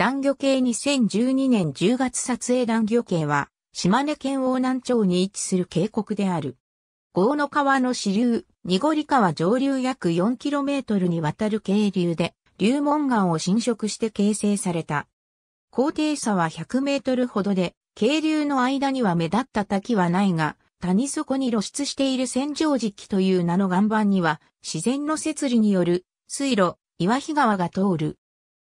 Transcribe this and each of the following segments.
団魚系2012年10月撮影団魚系は、島根県大南町に位置する渓谷である。豪の川の支流、濁り川上流約 4km にわたる渓流で、流門岩を侵食して形成された。高低差は100メートルほどで、渓流の間には目立った滝はないが、谷底に露出している洗浄時期という名の岩盤には、自然の摂理による水路、岩日川が通る。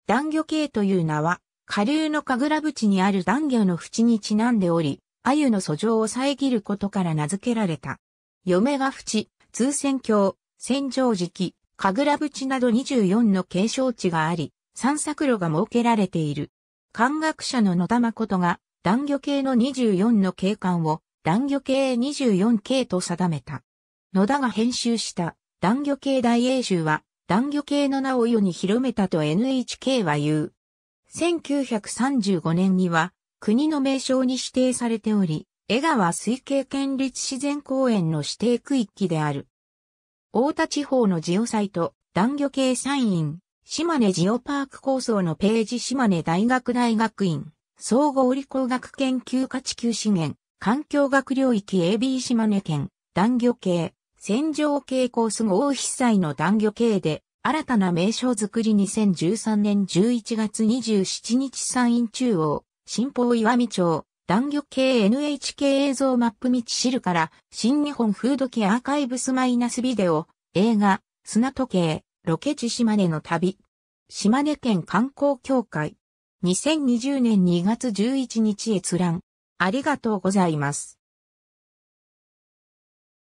断魚系という名は、下流の神楽淵にある断魚の淵にちなんでおり、鮎の訴状を遮ることから名付けられた。嫁が淵、通船橋、戦場期、神楽淵など24の継承地があり、散策路が設けられている。漢学者の野田誠が、断魚系の24の景観を、断魚系24系と定めた。野田が編集した、断魚系大英集は、男女系の名を世に広めたと NHK は言う。1935年には国の名称に指定されており、江川水系県立自然公園の指定区域である。大田地方のジオサイト、男女系イ院、島根ジオパーク構想のページ島根大学大学院、総合理工学研究家地球資源、環境学領域 AB 島根県、男女系、戦場系コース豪雨被災の断魚系で、新たな名称作り2013年11月27日山陰中央、新報岩見町、断魚系 NHK 映像マップ道知るから、新日本フード系アーカイブスマイナスビデオ、映画、砂時計、ロケ地島根の旅。島根県観光協会。2020年2月11日閲覧。ありがとうございます。